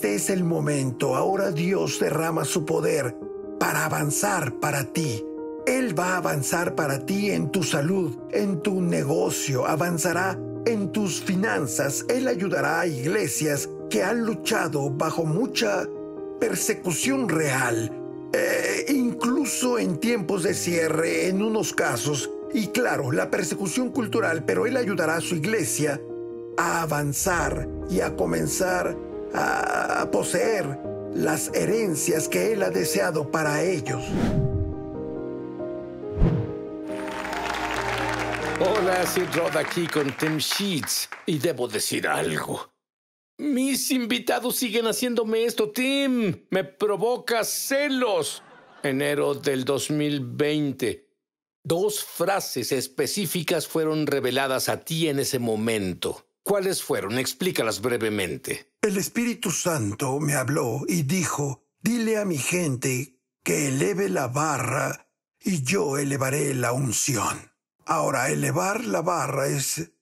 Este es el momento. Ahora Dios derrama su poder para avanzar para ti. Él va a avanzar para ti en tu salud, en tu negocio, avanzará en tus finanzas. Él ayudará a iglesias que han luchado bajo mucha persecución real, eh, incluso en tiempos de cierre en unos casos, y claro, la persecución cultural, pero Él ayudará a su iglesia a avanzar y a comenzar a, poseer las herencias que Él ha deseado para ellos. Hola, Sid Rod aquí con Tim Sheets y debo decir algo. Mis invitados siguen haciéndome esto, Tim. Me provoca celos. Enero del 2020. Dos frases específicas fueron reveladas a ti en ese momento. ¿Cuáles fueron? Explícalas brevemente. El Espíritu Santo me habló y dijo, dile a mi gente que eleve la barra y yo elevaré la unción. Ahora, elevar la barra es...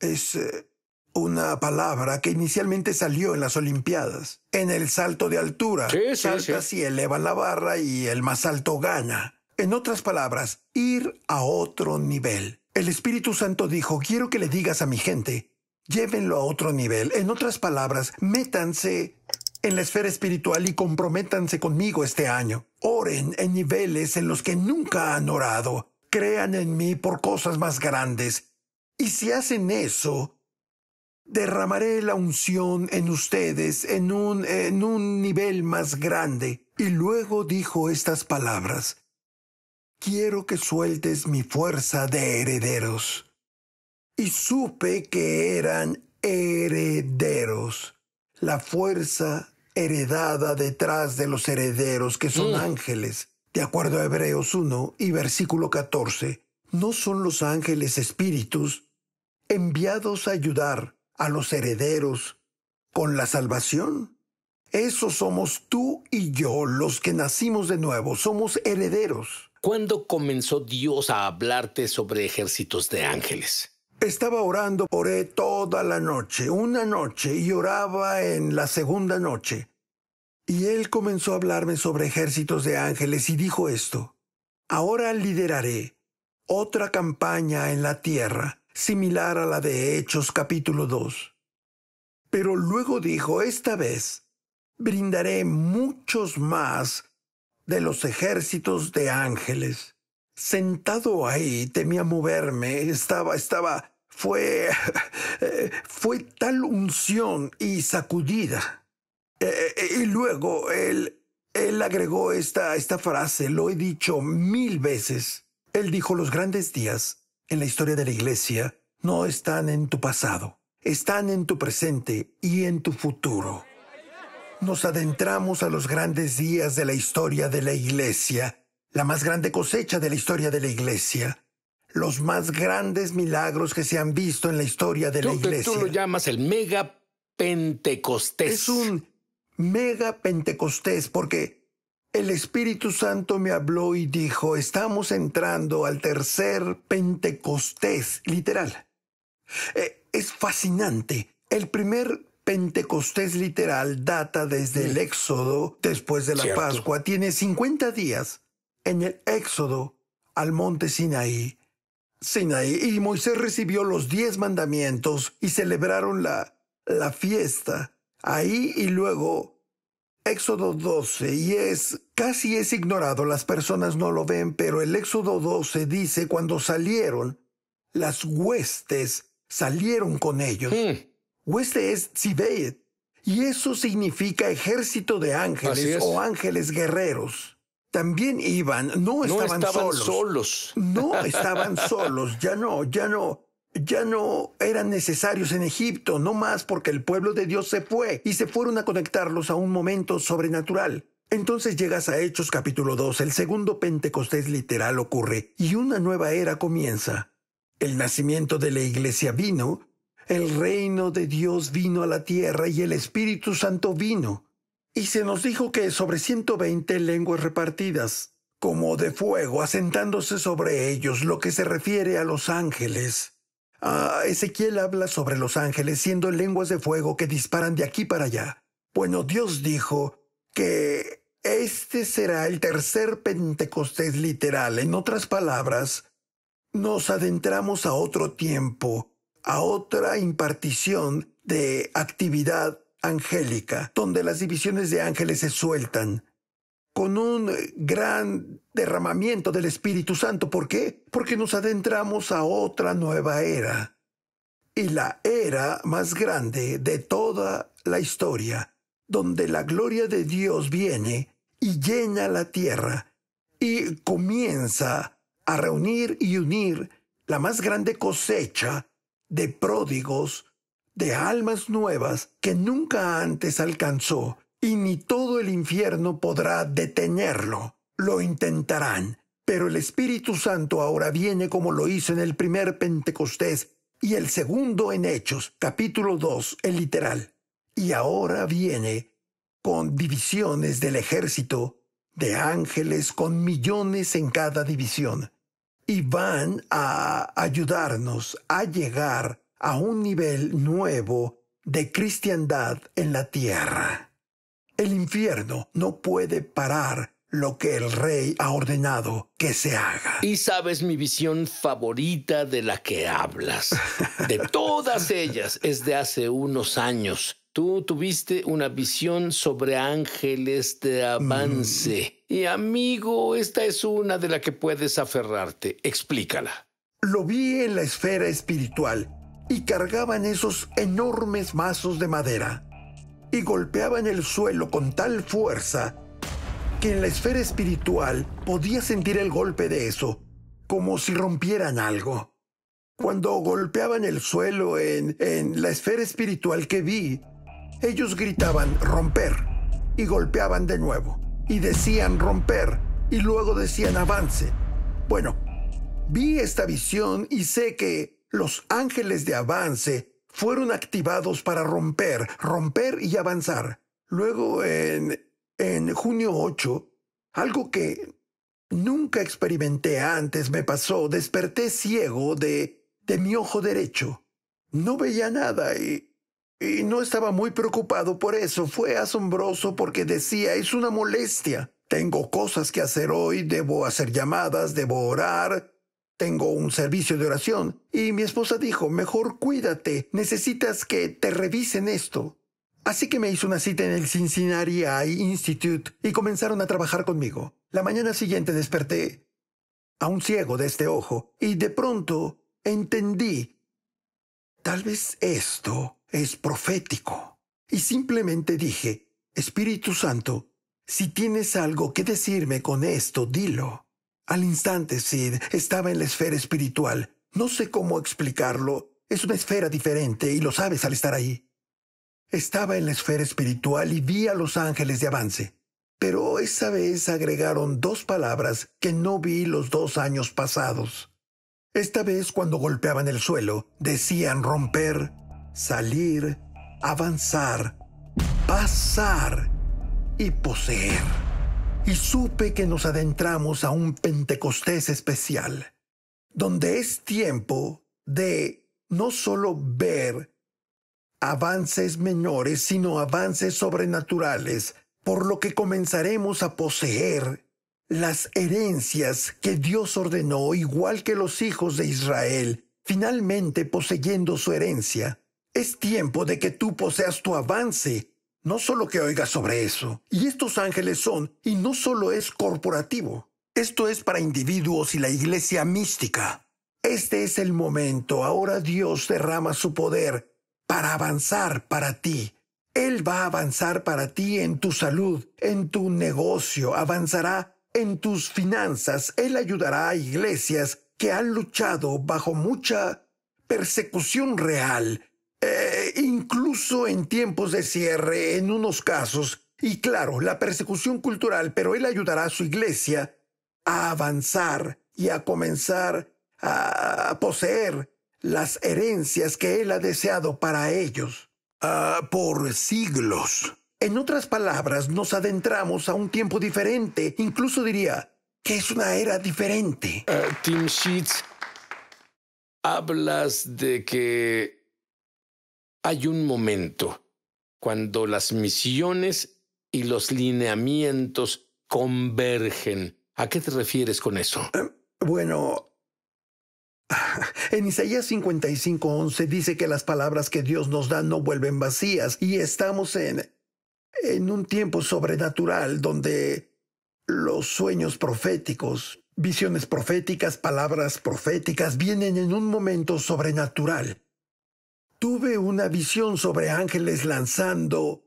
es eh, una palabra que inicialmente salió en las Olimpiadas, en el salto de altura. Sí, Saltas y elevan la barra y el más alto gana. En otras palabras, ir a otro nivel. El Espíritu Santo dijo, quiero que le digas a mi gente llévenlo a otro nivel. En otras palabras, métanse en la esfera espiritual y comprométanse conmigo este año. Oren en niveles en los que nunca han orado. Crean en mí por cosas más grandes. Y si hacen eso, derramaré la unción en ustedes en un, en un nivel más grande. Y luego dijo estas palabras. Quiero que sueltes mi fuerza de herederos y supe que eran herederos, la fuerza heredada detrás de los herederos que son mm. ángeles. De acuerdo a Hebreos 1 y versículo 14, no son los ángeles espíritus enviados a ayudar a los herederos con la salvación. Esos somos tú y yo, los que nacimos de nuevo, somos herederos. ¿Cuándo comenzó Dios a hablarte sobre ejércitos de ángeles? Estaba orando, él toda la noche, una noche, y oraba en la segunda noche. Y él comenzó a hablarme sobre ejércitos de ángeles y dijo esto, Ahora lideraré otra campaña en la tierra, similar a la de Hechos capítulo 2. Pero luego dijo, esta vez brindaré muchos más de los ejércitos de ángeles. Sentado ahí temía moverme, estaba, estaba fue, eh, fue tal unción y sacudida. Eh, eh, y luego él, él agregó esta, esta frase, lo he dicho mil veces. Él dijo, los grandes días en la historia de la iglesia no están en tu pasado, están en tu presente y en tu futuro. Nos adentramos a los grandes días de la historia de la iglesia, la más grande cosecha de la historia de la iglesia, los más grandes milagros que se han visto en la historia de la iglesia. Tú lo llamas el mega pentecostés. Es un mega pentecostés porque el Espíritu Santo me habló y dijo, estamos entrando al tercer pentecostés, literal. Eh, es fascinante. El primer Pentecostés literal data desde el mm. Éxodo, después de la Pascua, tiene 50 días en el Éxodo al monte Sinaí, y Moisés recibió los diez mandamientos y celebraron la, la fiesta ahí y luego Éxodo 12 y es casi es ignorado, las personas no lo ven, pero el Éxodo 12 dice cuando salieron las huestes salieron con ellos. Hmm. Hueste es y eso significa ejército de ángeles o ángeles guerreros también iban, no estaban, solos, solos. No estaban solos, ya no, ya no, ya no eran necesarios en Egipto, no más porque el pueblo de Dios se fue y se fueron a conectarlos a un momento sobrenatural. Entonces llegas a Hechos capítulo 2, el segundo Pentecostés literal ocurre y una nueva era comienza. El nacimiento de la iglesia vino, el reino de Dios vino a la tierra y el Espíritu Santo vino y se nos dijo que sobre 120 lenguas repartidas, como de fuego, asentándose sobre ellos, lo que se refiere a los ángeles. Ah, Ezequiel habla sobre los ángeles siendo lenguas de fuego que disparan de aquí para allá. Bueno, Dios dijo que este será el tercer Pentecostés literal. En otras palabras, nos adentramos a otro tiempo, a otra impartición de actividad angélica, donde las divisiones de ángeles se sueltan, con un gran derramamiento del Espíritu Santo. ¿Por qué? Porque nos adentramos a otra nueva era. Y la era más grande de toda la historia, donde la gloria de Dios viene y llena la tierra y comienza a reunir y unir la más grande cosecha de pródigos de almas nuevas que nunca antes alcanzó, y ni todo el infierno podrá detenerlo. Lo intentarán, pero el Espíritu Santo ahora viene como lo hizo en el primer Pentecostés y el segundo en Hechos, capítulo 2, el literal. Y ahora viene con divisiones del ejército, de ángeles con millones en cada división, y van a ayudarnos a llegar a un nivel nuevo de cristiandad en la tierra. El infierno no puede parar lo que el rey ha ordenado que se haga. Y sabes mi visión favorita de la que hablas. De todas ellas es de hace unos años. Tú tuviste una visión sobre ángeles de avance. Mm. Y amigo, esta es una de la que puedes aferrarte. Explícala. Lo vi en la esfera espiritual y cargaban esos enormes mazos de madera y golpeaban el suelo con tal fuerza que en la esfera espiritual podía sentir el golpe de eso, como si rompieran algo. Cuando golpeaban el suelo en, en la esfera espiritual que vi, ellos gritaban romper y golpeaban de nuevo y decían romper y luego decían avance. Bueno, vi esta visión y sé que los ángeles de avance fueron activados para romper, romper y avanzar. Luego, en, en junio 8, algo que nunca experimenté antes me pasó. Desperté ciego de, de mi ojo derecho. No veía nada y, y no estaba muy preocupado por eso. Fue asombroso porque decía, es una molestia. Tengo cosas que hacer hoy, debo hacer llamadas, debo orar, tengo un servicio de oración y mi esposa dijo, mejor cuídate, necesitas que te revisen esto. Así que me hizo una cita en el Cincinnati Eye Institute y comenzaron a trabajar conmigo. La mañana siguiente desperté a un ciego de este ojo y de pronto entendí. Tal vez esto es profético. Y simplemente dije, Espíritu Santo, si tienes algo que decirme con esto, dilo. Al instante, Sid, estaba en la esfera espiritual. No sé cómo explicarlo. Es una esfera diferente y lo sabes al estar ahí. Estaba en la esfera espiritual y vi a los ángeles de avance. Pero esa vez agregaron dos palabras que no vi los dos años pasados. Esta vez cuando golpeaban el suelo, decían romper, salir, avanzar, pasar y poseer y supe que nos adentramos a un Pentecostés especial, donde es tiempo de no solo ver avances menores, sino avances sobrenaturales, por lo que comenzaremos a poseer las herencias que Dios ordenó, igual que los hijos de Israel, finalmente poseyendo su herencia. Es tiempo de que tú poseas tu avance no solo que oiga sobre eso. Y estos ángeles son, y no solo es corporativo. Esto es para individuos y la iglesia mística. Este es el momento. Ahora Dios derrama su poder para avanzar para ti. Él va a avanzar para ti en tu salud, en tu negocio, avanzará en tus finanzas. Él ayudará a iglesias que han luchado bajo mucha persecución real incluso en tiempos de cierre en unos casos. Y claro, la persecución cultural, pero él ayudará a su iglesia a avanzar y a comenzar a poseer las herencias que él ha deseado para ellos. Ah, por siglos. En otras palabras, nos adentramos a un tiempo diferente, incluso diría que es una era diferente. Ah, Tim Sheets, hablas de que hay un momento cuando las misiones y los lineamientos convergen. ¿A qué te refieres con eso? Eh, bueno, en Isaías 55:11 dice que las palabras que Dios nos da no vuelven vacías y estamos en, en un tiempo sobrenatural donde los sueños proféticos, visiones proféticas, palabras proféticas vienen en un momento sobrenatural tuve una visión sobre ángeles lanzando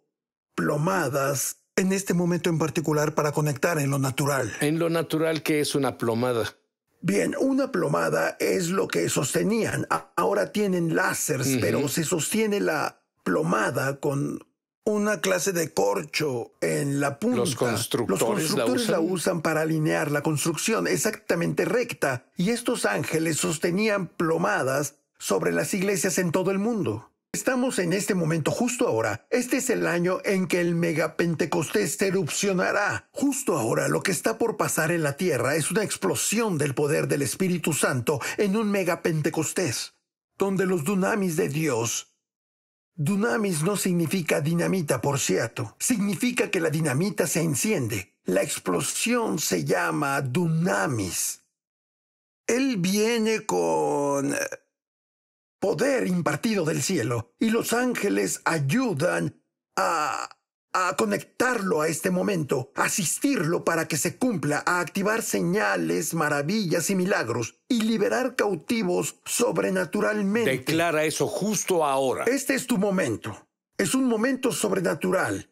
plomadas en este momento en particular para conectar en lo natural. En lo natural, qué es una plomada? Bien, una plomada es lo que sostenían. Ahora tienen láseres, pero se sostiene la plomada con una clase de corcho en la punta. Los constructores, la, usan. para alinear la construcción exactamente recta y estos ángeles sostenían plomadas sobre las iglesias en todo el mundo. Estamos en este momento justo ahora. Este es el año en que el megapentecostés erupcionará. Justo ahora lo que está por pasar en la tierra es una explosión del poder del Espíritu Santo en un megapentecostés, donde los dunamis de Dios Dunamis no significa dinamita, por cierto. Significa que la dinamita se enciende. La explosión se llama dunamis. Él viene con poder impartido del cielo, y los ángeles ayudan a conectarlo a este momento, asistirlo para que se cumpla, a activar señales, maravillas y milagros, y liberar cautivos sobrenaturalmente. Declara eso justo ahora. Este es tu momento. Es un momento sobrenatural.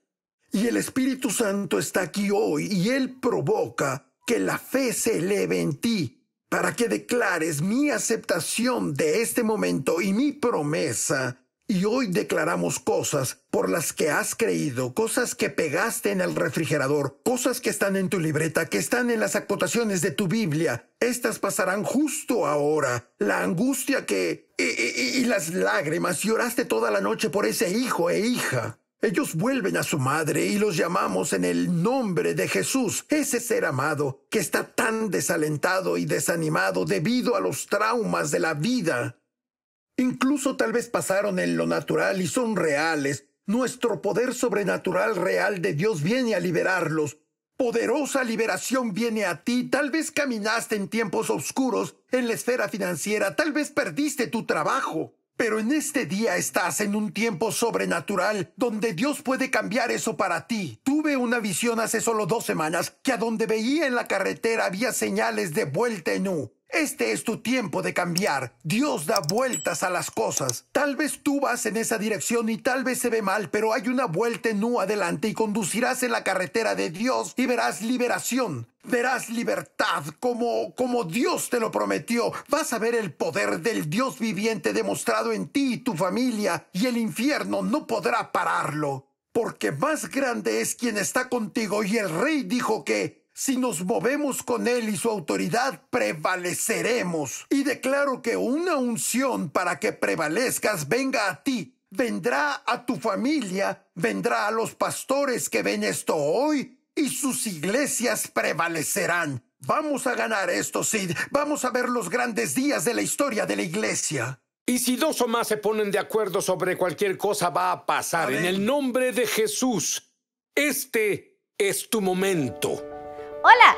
Y el Espíritu Santo está aquí hoy y Él provoca que la fe se eleve en ti para que declares mi aceptación de este momento y mi promesa. Y hoy declaramos cosas por las que has creído, cosas que pegaste en el refrigerador, cosas que están en tu libreta, que están en las acotaciones de tu Biblia. Estas pasarán justo ahora. La angustia que... y, las lágrimas. Lloraste toda la noche por ese hijo e hija. Ellos vuelven a su madre y los llamamos en el nombre de Jesús, ese ser amado que está tan desalentado y desanimado debido a los traumas de la vida. Incluso tal vez pasaron en lo natural y son reales. Nuestro poder sobrenatural real de Dios viene a liberarlos. Poderosa liberación viene a ti. Tal vez caminaste en tiempos oscuros en la esfera financiera. Tal vez perdiste tu trabajo. Pero en este día estás en un tiempo sobrenatural donde Dios puede cambiar eso para ti. Tuve una visión hace solo dos semanas que a donde veía en la carretera había señales de vuelta en U. Este es tu tiempo de cambiar. Dios da vueltas a las cosas. Tal vez tú vas en esa dirección y tal vez se ve mal, pero hay una vuelta en U adelante y conducirás en la carretera de Dios y verás liberación. Verás libertad como, como Dios te lo prometió. Vas a ver el poder del Dios viviente demostrado en ti y tu familia, y el infierno no podrá pararlo, porque más grande es quien está contigo. Y el rey dijo que si nos movemos con él y su autoridad, prevaleceremos. Y declaro que una unción para que prevalezcas venga a ti vendrá a tu familia, vendrá a los pastores que ven esto hoy y sus iglesias prevalecerán. Vamos a ganar esto, Sid. Vamos a ver los grandes días de la historia de la iglesia. Y si dos o más se ponen de acuerdo sobre cualquier cosa, va a pasar. en el nombre de Jesús, este es tu momento. Hola.